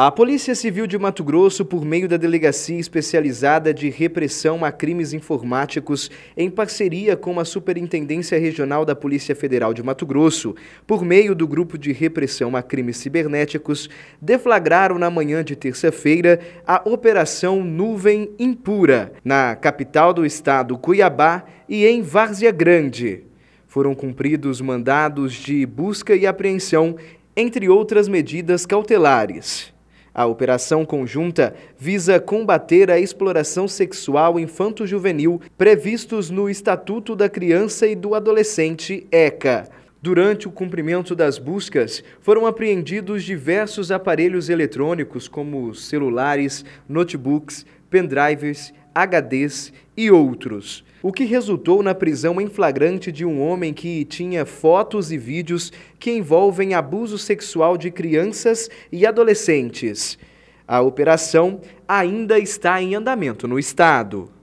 A Polícia Civil de Mato Grosso, por meio da Delegacia Especializada de Repressão a Crimes Informáticos, em parceria com a Superintendência Regional da Polícia Federal de Mato Grosso, por meio do Grupo de Repressão a Crimes Cibernéticos, deflagraram na manhã de terça-feira a Operação Nuvem Impura, na capital do estado Cuiabá e em Várzea Grande. Foram cumpridos mandados de busca e apreensão, entre outras medidas cautelares. A operação conjunta visa combater a exploração sexual infanto-juvenil previstos no Estatuto da Criança e do Adolescente, ECA. Durante o cumprimento das buscas, foram apreendidos diversos aparelhos eletrônicos, como celulares, notebooks, pendrives, HDs e outros. O que resultou na prisão em flagrante de um homem que tinha fotos e vídeos que envolvem abuso sexual de crianças e adolescentes. A operação ainda está em andamento no estado.